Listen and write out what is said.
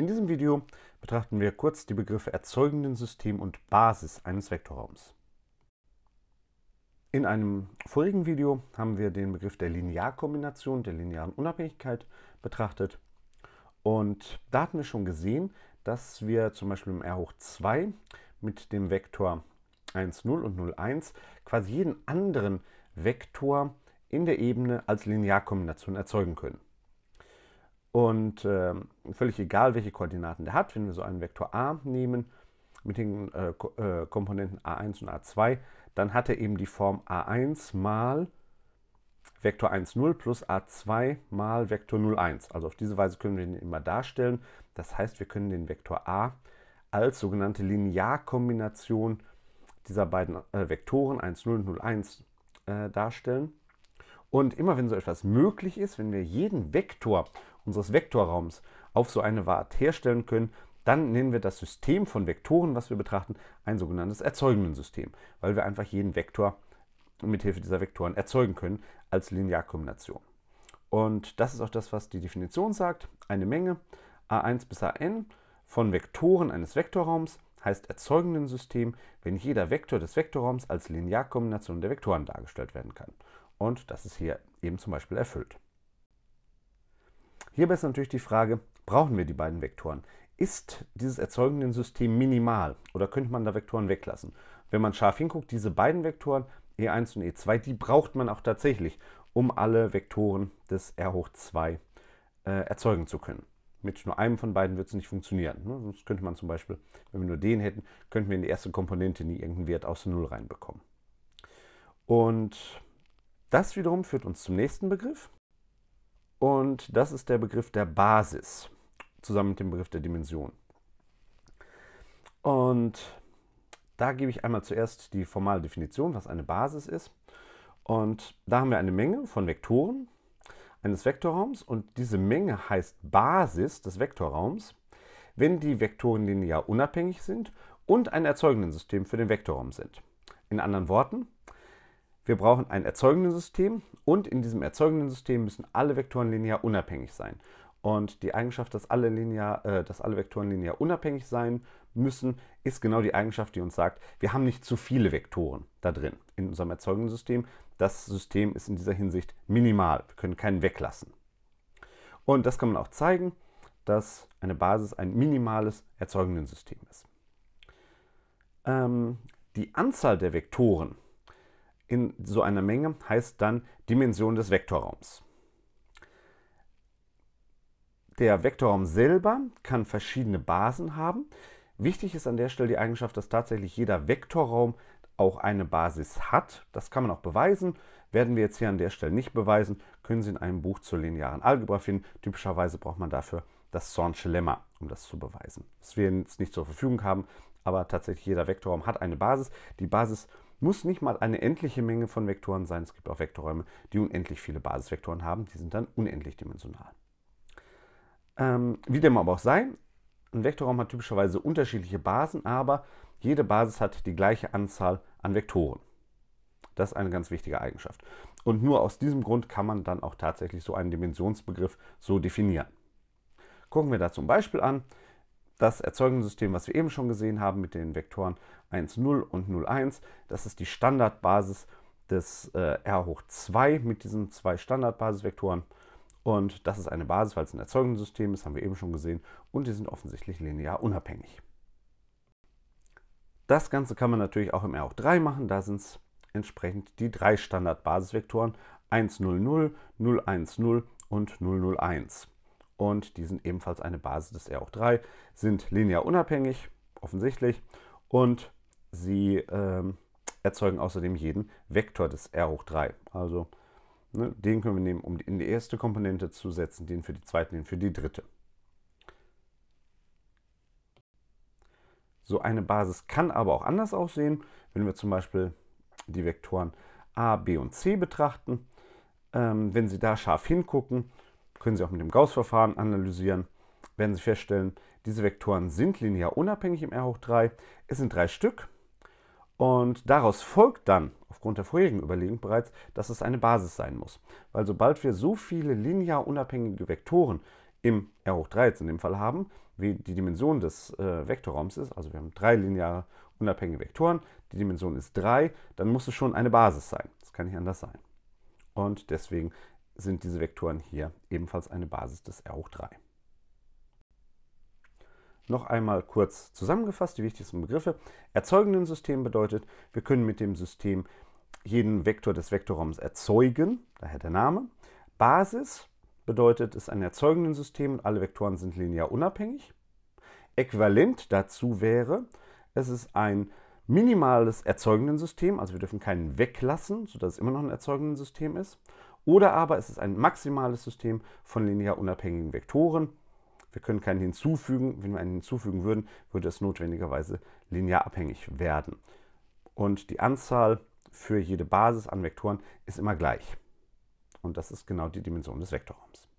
In diesem Video betrachten wir kurz die Begriffe erzeugenden System und Basis eines Vektorraums. In einem vorigen Video haben wir den Begriff der Linearkombination, der linearen Unabhängigkeit betrachtet. Und da hatten wir schon gesehen, dass wir zum Beispiel im R hoch 2 mit dem Vektor 1, 0 und 0, 1 quasi jeden anderen Vektor in der Ebene als Linearkombination erzeugen können. Und äh, völlig egal, welche Koordinaten der hat, wenn wir so einen Vektor a nehmen mit den äh, äh, Komponenten a1 und a2, dann hat er eben die Form a1 mal Vektor 1, 0 plus a2 mal Vektor 0, 1. Also auf diese Weise können wir den immer darstellen. Das heißt, wir können den Vektor a als sogenannte Linearkombination dieser beiden äh, Vektoren 1, 0 und 0, 1 äh, darstellen. Und immer wenn so etwas möglich ist, wenn wir jeden Vektor unseres Vektorraums auf so eine Art herstellen können, dann nennen wir das System von Vektoren, was wir betrachten, ein sogenanntes Erzeugenden-System, weil wir einfach jeden Vektor mithilfe dieser Vektoren erzeugen können als Linearkombination. Und das ist auch das, was die Definition sagt. Eine Menge a1 bis an von Vektoren eines Vektorraums heißt erzeugenden System, wenn jeder Vektor des Vektorraums als Linearkombination der Vektoren dargestellt werden kann. Und das ist hier eben zum Beispiel erfüllt. Hierbei ist natürlich die Frage, brauchen wir die beiden Vektoren? Ist dieses erzeugende System minimal oder könnte man da Vektoren weglassen? Wenn man scharf hinguckt, diese beiden Vektoren, E1 und E2, die braucht man auch tatsächlich, um alle Vektoren des R hoch 2 äh, erzeugen zu können. Mit nur einem von beiden wird es nicht funktionieren. Ne? Sonst könnte man zum Beispiel, wenn wir nur den hätten, könnten wir in die erste Komponente nie irgendeinen Wert aus 0 reinbekommen. Und das wiederum führt uns zum nächsten Begriff. Und das ist der Begriff der Basis, zusammen mit dem Begriff der Dimension. Und da gebe ich einmal zuerst die formale Definition, was eine Basis ist. Und da haben wir eine Menge von Vektoren eines Vektorraums und diese Menge heißt Basis des Vektorraums, wenn die Vektoren linear unabhängig sind und ein erzeugendes System für den Vektorraum sind. In anderen Worten, wir brauchen ein erzeugendes System und in diesem erzeugenden System müssen alle Vektoren linear unabhängig sein. Und die Eigenschaft, dass alle, linear, äh, dass alle Vektoren linear unabhängig sein müssen, ist genau die Eigenschaft, die uns sagt, wir haben nicht zu viele Vektoren da drin in unserem erzeugenden System. Das System ist in dieser Hinsicht minimal. Wir können keinen weglassen. Und das kann man auch zeigen, dass eine Basis ein minimales erzeugenden System ist. Ähm, die Anzahl der Vektoren in so einer Menge heißt dann Dimension des Vektorraums. Der Vektorraum selber kann verschiedene Basen haben. Wichtig ist an der Stelle die Eigenschaft, dass tatsächlich jeder Vektorraum auch eine Basis hat. Das kann man auch beweisen. Werden wir jetzt hier an der Stelle nicht beweisen, können Sie in einem Buch zur linearen Algebra finden. Typischerweise braucht man dafür das Sornsche Lemma, um das zu beweisen. Das wir jetzt nicht zur Verfügung haben, aber tatsächlich jeder Vektorraum hat eine Basis. Die Basis muss nicht mal eine endliche Menge von Vektoren sein. Es gibt auch Vektorräume, die unendlich viele Basisvektoren haben. Die sind dann unendlich dimensional. Ähm, wie dem aber auch sei, ein Vektorraum hat typischerweise unterschiedliche Basen, aber jede Basis hat die gleiche Anzahl an Vektoren. Das ist eine ganz wichtige Eigenschaft. Und nur aus diesem Grund kann man dann auch tatsächlich so einen Dimensionsbegriff so definieren. Gucken wir da zum Beispiel an, das Erzeugungssystem, was wir eben schon gesehen haben mit den Vektoren 1, 0 und 0, 1. Das ist die Standardbasis des äh, R hoch 2 mit diesen zwei Standardbasisvektoren. Und das ist eine Basis, weil es ein Erzeugungssystem ist, haben wir eben schon gesehen. Und die sind offensichtlich linear unabhängig. Das Ganze kann man natürlich auch im R hoch 3 machen. Da sind es entsprechend die drei Standardbasisvektoren 1, 0, 0, 0, 1, 0 und 0, 0, 1 und die sind ebenfalls eine Basis des R3, sind linear unabhängig, offensichtlich, und sie ähm, erzeugen außerdem jeden Vektor des R hoch 3. Also ne, den können wir nehmen, um in die erste Komponente zu setzen, den für die zweite, den für die dritte. So eine Basis kann aber auch anders aussehen, wenn wir zum Beispiel die Vektoren a, b und c betrachten. Ähm, wenn Sie da scharf hingucken, können Sie auch mit dem gauss verfahren analysieren, werden Sie feststellen, diese Vektoren sind linear unabhängig im R hoch 3. Es sind drei Stück und daraus folgt dann, aufgrund der vorherigen Überlegung bereits, dass es eine Basis sein muss. Weil sobald wir so viele linear unabhängige Vektoren im R hoch 3 jetzt in dem Fall haben, wie die Dimension des äh, Vektorraums ist, also wir haben drei lineare unabhängige Vektoren, die Dimension ist 3, dann muss es schon eine Basis sein. Das kann nicht anders sein. Und deswegen sind diese Vektoren hier ebenfalls eine Basis des R hoch 3. Noch einmal kurz zusammengefasst die wichtigsten Begriffe. Erzeugenden System bedeutet, wir können mit dem System jeden Vektor des Vektorraums erzeugen, daher der Name. Basis bedeutet, es ist ein erzeugenden System und alle Vektoren sind linear unabhängig. Äquivalent dazu wäre, es ist ein minimales erzeugenden System, also wir dürfen keinen weglassen, sodass es immer noch ein erzeugenden System ist. Oder aber es ist ein maximales System von linear unabhängigen Vektoren. Wir können keinen hinzufügen. Wenn wir einen hinzufügen würden, würde es notwendigerweise linear abhängig werden. Und die Anzahl für jede Basis an Vektoren ist immer gleich. Und das ist genau die Dimension des Vektorraums.